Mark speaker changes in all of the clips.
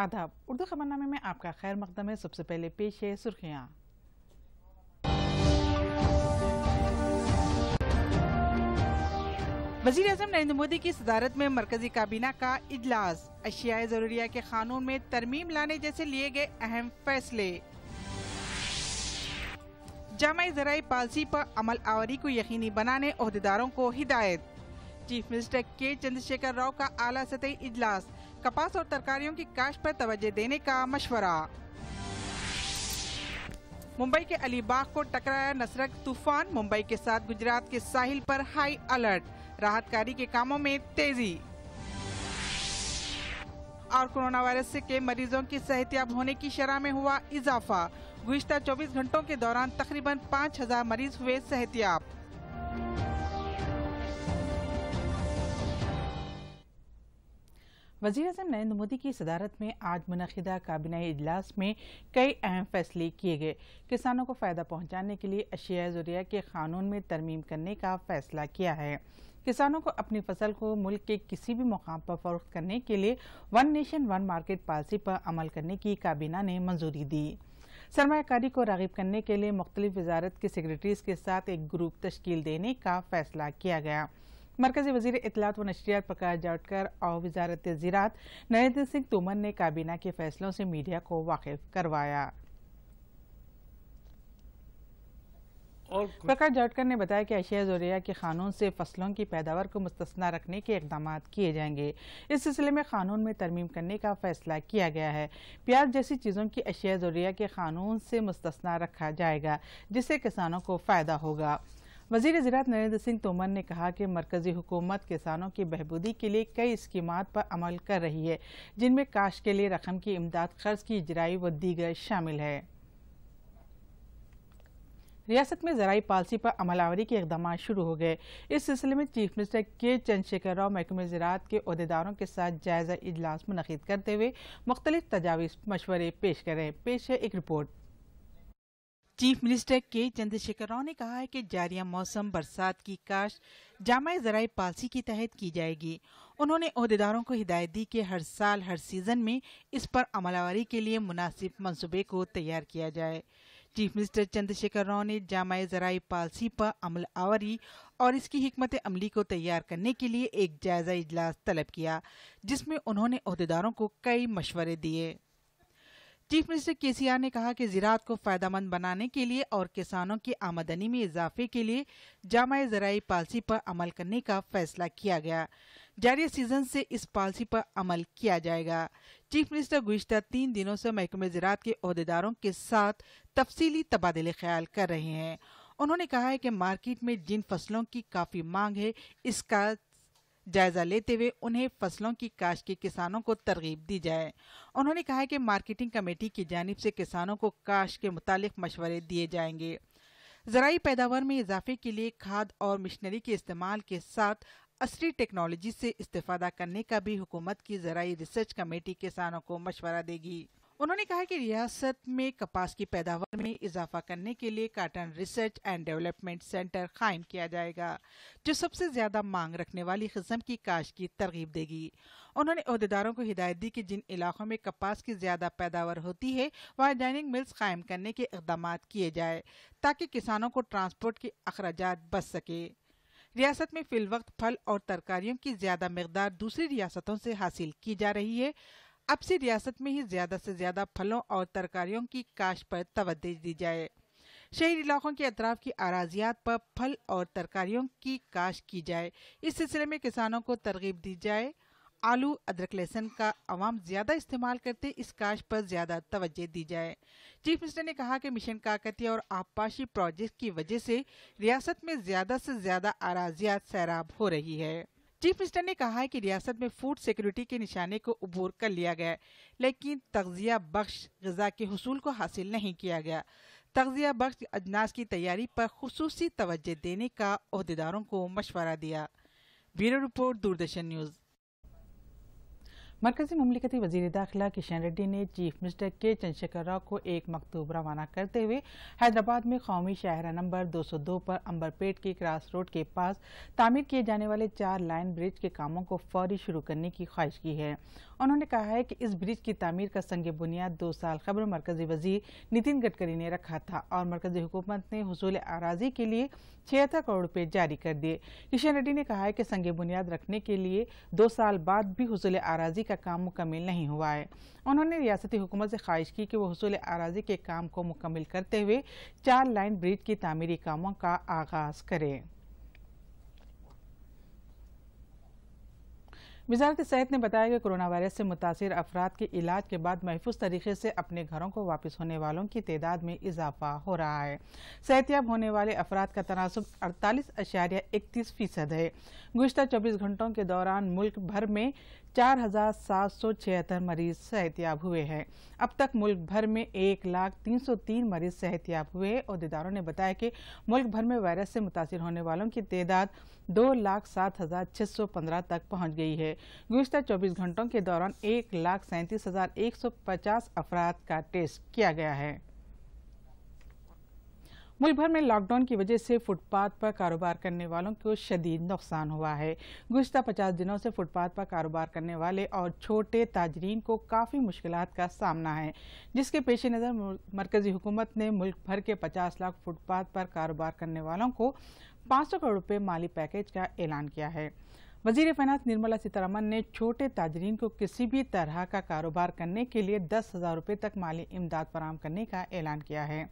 Speaker 1: आदाब उर्दू खबरनामे में आपका खैर मकदम है सबसे पहले पेश है सुर्खियाँ वजीर अजम नरेंद्र मोदी की सदारत में मरकजी काबीना का इजलास अशियाए ज़रूरिया के कानून में तरमीम लाने जैसे लिए गए अहम फैसले जामा जरा पॉलिसी पर अमल आवरी को यकीनी बनाने अहदेदारों को हिदायत चीफ मिनिस्टर के चंद्रशेखर राव का आला सतही इजलास कपास और तरकारियों की काश पर तवज्जो देने का मशवरा मुंबई के अलीबाग को टकराया नसरक तूफान मुंबई के साथ गुजरात के साहिल पर हाई अलर्ट राहत कार्य के कामों में तेजी और कोरोना वायरस के मरीजों की सेहतियाब होने की शराह में हुआ इजाफा गुजशत 24 घंटों के दौरान तकरीबन 5000 मरीज हुए सेहतियाब वजी अजम नरेंद्र मोदी की सदारत में आज मनदा काबिना इजलास में कई अहम फैसले किए गए किसानों को फ़ायदा पहुँचाने के लिए अशिया ज़रिया के कानून में तरमीम करने का फैसला किया है किसानों को अपनी फसल को मुल्क के किसी भी मुकाम पर फरोख करने के लिए one nation one market policy पर अमल करने की काबीना ने मंजूरी दी सरमाकारी को रागिब करने के लिए मुख्तलिफ वजारत के सेक्रेटरीज के साथ एक ग्रुप तश्कील देने का फैसला किया गया मरकजी वजीर इतलात व नशरियात प्रकाश जावड़कर और वजारत जीरात नरेंद्र सिंह तोमर ने काबीना के फैसलों से मीडिया को वाकिफ करवाया प्रकाश जावड़कर ने बताया कि अशिया जोरिया के कानून से फसलों की पैदावार को मुस्तना रखने के इकदाम किए जाएंगे इस सिलसिले में कानून में तरमीम करने का फैसला किया गया है प्याज जैसी चीज़ों की अशिया जोरिया के कानून से मुस्तना रखा जाएगा जिससे किसानों को फ़ायदा होगा वजीर ज़रात नरेंद्र सिंह तोमर ने कहा कि मरकजी हुकूमत किसानों की बहबूदी के लिए कई स्कीम पर अमल कर रही है जिनमें काश के लिए रकम की इमदाद खर्च की इजराई व दीगर शामिल है रियासत में जराई पॉलिसी पर अमलावरी के इकदाम शुरू हो गए इस सिलसिले में चीफ मिनिस्टर के चंद्रशेखर राव महकमे ज़रात के अहदेदारों के साथ जायजा इजलास मनद करते हुए मुख्तलिफ तजावीज़ मशवरे पेश करें पेश है एक रिपोर्ट चीफ मिनिस्टर के चंद्रशेखर राव ने कहा है कि जारिया मौसम बरसात की काश्त जामा जराय पालसी के तहत की जाएगी उन्होंने अहदेदारों को हिदायत दी कि हर साल हर सीजन में इस पर अमलावरी के लिए मुनासिब मंसूबे को तैयार किया जाए चीफ मिनिस्टर चंद्रशेखर राव ने जामा जराय पॉलिसी पर अमल आवरी और इसकी हमत अमली को तैयार करने के लिए एक जायजा इजलास तलब किया जिसमें उन्होंने अहदेदारों को कई मशवरे दिए चीफ मिनिस्टर केसीआर ने कहा कि ज़रात को फायदेमंद बनाने के लिए और किसानों की आमदनी में इजाफे के लिए जामा ज़राई पॉलिसी पर अमल करने का फैसला किया गया जारी सीजन से इस पॉलिसी पर अमल किया जाएगा चीफ मिनिस्टर गुज्तर तीन दिनों से महकमे ज़रात के अहदेदारों के साथ तफसीली तबादले ख्याल कर रहे हैं उन्होंने कहा है कि मार्केट में जिन फसलों की काफ़ी मांग है इसका जायजा लेते हुए उन्हें फसलों की काश्त के किसानों को तरगीब दी जाए उन्होंने कहा कि मार्केटिंग कमेटी की जानब से किसानों को काश के मुतालिक मशवरे दिए जाएंगे जराई पैदावार में इजाफे के लिए खाद और मशीनरी के इस्तेमाल के साथ असली टेक्नोलॉजी से इस्तेफादा करने का भी हुकूमत की जराई रिसर्च कमेटी किसानों को मशवरा देगी उन्होंने कहा कि रियासत में कपास की पैदावार में इजाफा करने के लिए cotton research and development centre कायम किया जाएगा जो सबसे ज्यादा मांग रखने वाली किस्म की काश की तरगीब देगी उन्होंने अहदेदारों को हिदायत दी कि जिन इलाकों में कपास की ज्यादा पैदावार होती है वहाँ डाइनिंग मिल्स कायम करने के इकदाम किए जाए ताकि किसानों को ट्रांसपोर्ट के अखराज बच सके रियासत में फिल वक्त फल और तरकारियों की ज्यादा मकदार दूसरी रियासतों से हासिल की जा रही है अब से रियासत में ही ज्यादा से ज्यादा फलों और तरकारियों की काश पर तवज्जो दी जाए शहरी इलाकों के अतराफ की आराजियात पर फल और तरकारियों की काश्त की जाए इस सिलसिले में किसानों को तरगीब दी जाए आलू अदरक लहसन का आवाम ज्यादा इस्तेमाल करते इस काश पर ज्यादा तवज्जो दी जाए चीफ मिनिस्टर ने कहा कि मिशन काकतिया और आबपाशी प्रोजेक्ट की वजह से रियासत में ज्यादा से ज्यादा आराजियात सैराब हो रही है चीफ मिनिस्टर ने कहा है कि रियासत में फूड सिक्योरिटी के निशाने को उबूर कर लिया गया लेकिन तगजिया बख्श गजा के हसूल को हासिल नहीं किया गया तगजिया बख्श अजनास की तैयारी पर खसूसी तोज्जह देने का अहदेदारों को मशवरा दिया ब्यूरो रिपोर्ट दूरदर्शन न्यूज़ मरकजी ममलिकती वजीर दाखिला किशन रेड्डी ने चीफ मिनिस्टर के चंद्रशेखर राव को एक मकतूब रवाना करते हुए हैदराबाद में कौमी शाहरा नंबर 202 पर अंबरपेट के क्रास रोड के पास तामीर किए जाने वाले चार लाइन ब्रिज के कामों को फौरी शुरू करने की ख्वाहिश की है उन्होंने कहा है कि इस ब्रिज की तमीर का संग बुनियाद दो साल खबर मरकजी वजीर नितिन गडकरी ने रखा था और मरकजी हुकूमत ने हसूल आराजी के लिए छिहत्तर करोड़ रुपये जारी कर दिए किशन रेड्डी ने कहा है कि संग बुनियाद रखने के लिए दो साल बाद भी हसूल आराजी का काम मुकम्मल नहीं हुआ है उन्होंने रियासती हुकूमत से ख्वाहिश की कि वो हसूल आराजी के काम को मुकम्मल करते हुए चार लाइन ब्रिज की तमीरी कामों का आगाज करें वजारत सेहत ने बताया कि कोरोना वायरस से मुतासर अफराद के इलाज के बाद महफूज तरीके से अपने घरों को वापस होने वालों की तदाद में इजाफा हो रहा है सेहतियाब होने वाले अफराद का तनासब अड़तालीस अशारिया इकतीस फीसद है गुजत चौबीस घंटों के दौरान मुल्क भर में चार हजार सात सौ छिहत्तर मरीज सेहतियाब हुए हैं अब तक मुल्क भर में एक लाख तीन सौ तीन मरीज सेहतियाब हुए अहदेदारों ने बताया कि मुल्क भर में वायरस से मुतासर होने वालों की तदाद दो लाख सात हजार छः सौ पंद्रह तक पहुँच गई है गुजत चौबीस घंटों के दौरान एक लाख सैंतीस हजार एक सौ पचास अफराद का टेस्ट किया गया है मुल्क भर में लॉकडाउन की वजह से फुटपाथ पर कारोबार करने वालों को शदीद नुकसान हुआ है गुजत पचास दिनों से फुटपाथ पर कारोबार करने वाले और छोटे ताजरीन को काफ़ी मुश्किल का सामना है जिसके पेश नज़र मरकजी हुकूमत ने मुल्क भर के पचास लाख फुटपाथ पर कारोबार करने वालों को पाँच सौ करोड़ रुपये माली पैकेज का ऐलान किया है वजीर फैनात निर्मला सीतारमन ने छोटे ताजरीन को किसी भी तरह का कारोबार करने के लिए दस हजार रूपये तक माली इमदाद फराम करने का ऐलान किया है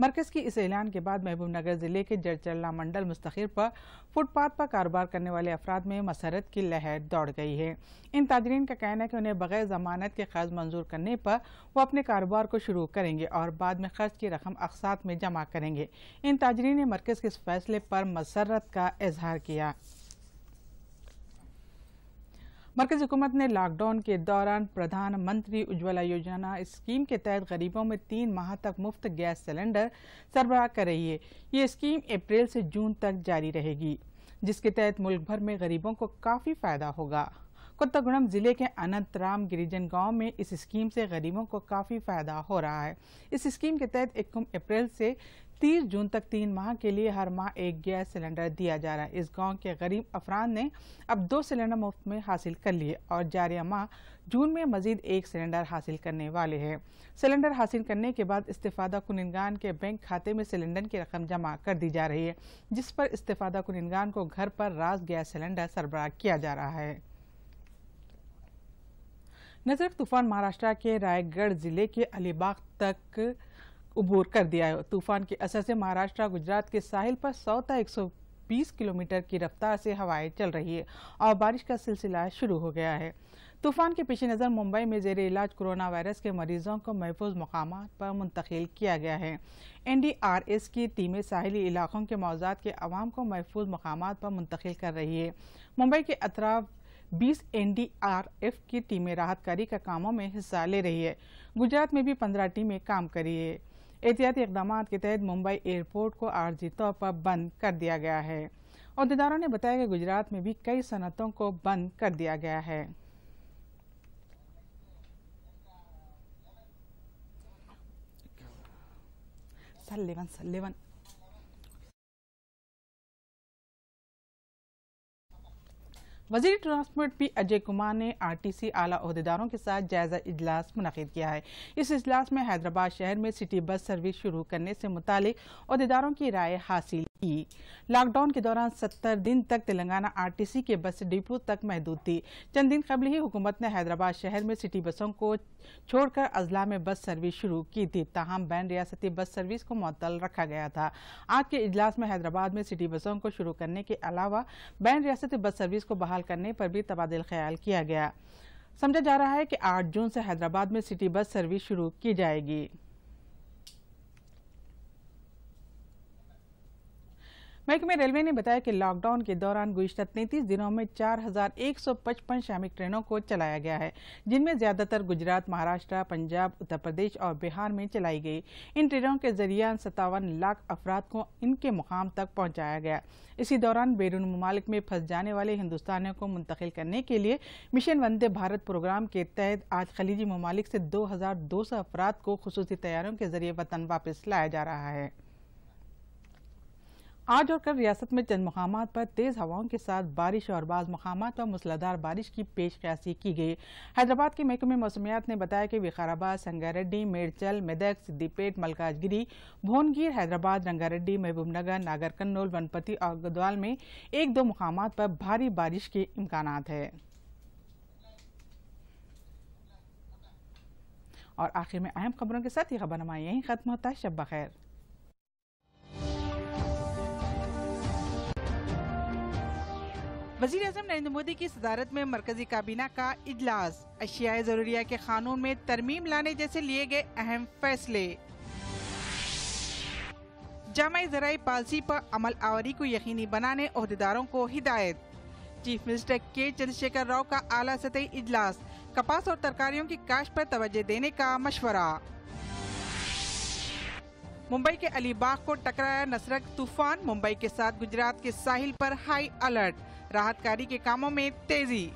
Speaker 1: मरकज की इस ऐलान के बाद महबूब नगर जिले के जरचल्ला मंडल मुस्तखिर पर फुटपाथ पर कारोबार करने वाले अफराद में मसरत की लहर दौड़ गई है इन ताजरीन का कहना है कि उन्हें बगैर जमानत के कर्ज मंजूर करने पर वो अपने कारोबार को शुरू करेंगे और बाद में खर्च की रकम अकसात में जमा करेंगे इन ताजरीन ने मरकज के इस फैसले पर मसरत का इजहार किया मरकज़ हुकूमत ने लॉकडाउन के दौरान प्रधानमंत्री उज्ज्वला योजना स्कीम के तहत गरीबों में तीन माह तक मुफ्त गैस सिलेंडर सरबराह कर रही है ये स्कीम अप्रैल से जून तक जारी रहेगी जिसके तहत मुल्क भर में गरीबों को काफ़ी फ़ायदा होगा कुत्तागुड़म जिले के अनंतराम गिरिजन गांव में इस स्कीम से गरीबों को काफ़ी फायदा हो रहा है इस स्कीम के तहत एक अप्रैल से 30 जून तक तीन माह के लिए हर माह एक गैस सिलेंडर दिया जा रहा है इस गांव के गरीब अफराद ने अब दो सिलेंडर मुफ्त में हासिल कर लिए और जारिया माह जून में मजीद एक सिलेंडर हासिल करने वाले हैं सिलेंडर हासिल करने के बाद इस्तेफादा कुनिंदान के बैंक खाते में सिलेंडर की रकम जमा कर दी जा रही है जिस पर इस्तेफादा कुनिंदान को घर पर रास गैस सिलेंडर सरबराह किया जा रहा है नजर तूफान महाराष्ट्र के रायगढ़ जिले के अलीबाग तक उबूर कर दिया है तूफान के असर से महाराष्ट्र गुजरात के साहिल पर सौ तक 120 किलोमीटर की रफ्तार से हवाएं चल रही है और बारिश का सिलसिला शुरू हो गया है तूफान के पेश नज़र मुंबई में जेर इलाज कोरोना वायरस के मरीजों को महफूज मकाम पर मुंतकिल किया गया है एनडीआरएस की टीमें साहली इलाकों के मौजाद के आवाम को महफूज मकाम पर मुंतकिल कर रही है मुंबई के अतराफ 20 एनडीआरएफ की टीमें राहत कार्य का कामों में हिस्सा ले रही है गुजरात में भी 15 टीमें काम कर रही है एहतियाती इकदाम के तहत मुंबई एयरपोर्ट को आर्जी तौर पर बंद कर दिया गया है अहदेदारों ने बताया कि गुजरात में भी कई सनतों को बंद कर दिया गया है सल्लेवन सल्लेवन वजीर ट्रांसपोर्ट पी अजय कुमार ने आर टी सी आला अहदेदारों के साथ जायजा इजलास मुनद किया है इस इजलास में हैदराबाद शहर में सिटी बस सर्विस शुरू करने से मुतल अहदेदारों की राय हासिल की लॉकडाउन के दौरान सत्तर दिन तक तेलंगाना आरटीसी के बस डिपो तक महदूद थी चंद दिन कबल ही हुकूमत ने हैदराबाद शहर में सिटी बसों को छोड़कर अजला में बस सर्विस शुरू की थी ताहम बैन रियासती बस सर्विस को मअतल रखा गया था आज के इजलास में हैदराबाद में सिटी बसों को शुरू करने के अलावा बैन रियासती बस सर्विस को बहाल इस्तेमाल करने पर भी तबादल ख्याल किया गया समझा जा रहा है कि 8 जून से हैदराबाद में सिटी बस सर्विस शुरू की जाएगी महकमे रेलवे ने बताया कि लॉकडाउन के दौरान गुजशत तैंतीस दिनों में 4,155 श्रमिक ट्रेनों को चलाया गया है जिनमें ज्यादातर गुजरात महाराष्ट्र पंजाब उत्तर प्रदेश और बिहार में चलाई गई इन ट्रेनों के जरिए सत्तावन लाख अफराद को इनके मुकाम तक पहुंचाया गया इसी दौरान बैरून ममालिक में फंस जाने वाले हिंदुस्तानियों को मुंतकिल करने के लिए मिशन वंदे भारत प्रोग्राम के तहत आज खलीजी ममालिक से दो हजार दो सौ अफराद को खसूसी तैयारियों के जरिए वतन वापस लाया जा रहा है आज और कल रियासत में चंद मकाम पर तेज हवाओं के साथ बारिश और बाज मकाम पर मूसलाधार बारिश की पेशकशी की गई हैदराबाद के महकमे मौसमियात ने बताया कि विकाराबाद संगारेड्डी मेरचल मेदक सिद्दीपेट मलकाजगिरी भोनगीर हैदराबाद रंगारेड्डी महबूबनगर नागर कन्नौल वनपति और गदवाल में एक दो मकाम पर भारी बारिश के इम्कान है और आखिर में अहम खबरों के साथ ये खबर हमारे यहीं खत्म होता है शब बखैर वजीर अजम नरेंद्र मोदी की सदारत में मरकजी काबीना का इजलास अशियाए जरूरिया के कानून में तरमीम लाने जैसे लिए गए अहम फैसले जामा जराई पॉलिसी पर अमल आवरी को यकीनी बनाने अहदेदारों को हिदायत चीफ मिनिस्टर के चंद्रशेखर राव का आला सतही इजलास कपास और तरकारियों की काश्त पर तवज्जो देने का मशवरा मुंबई के अलीबाग को टकराया नसरक तूफान मुंबई के साथ गुजरात के साहिल पर हाई अलर्ट राहत कार्य के कामों में तेजी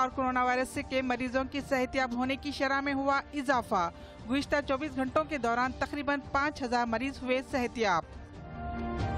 Speaker 1: और कोरोना वायरस के मरीजों की सेहतियाब होने की शरह में हुआ इजाफा गुजतर 24 घंटों के दौरान तकरीबन 5000 मरीज हुए सेहतियाब